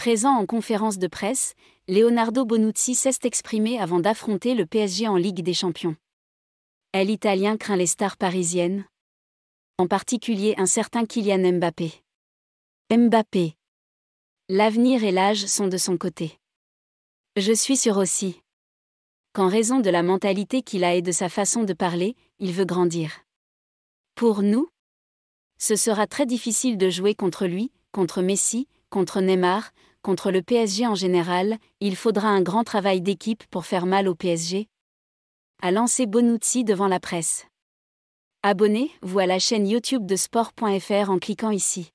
Présent en conférence de presse, Leonardo Bonucci cesse d'exprimer avant d'affronter le PSG en Ligue des Champions. L'italien craint les stars parisiennes, en particulier un certain Kylian Mbappé. Mbappé. L'avenir et l'âge sont de son côté. Je suis sûr aussi qu'en raison de la mentalité qu'il a et de sa façon de parler, il veut grandir. Pour nous, ce sera très difficile de jouer contre lui, contre Messi, contre Neymar, contre le PSG en général, il faudra un grand travail d'équipe pour faire mal au PSG a lancé Bonucci devant la presse. Abonnez-vous à la chaîne YouTube de sport.fr en cliquant ici.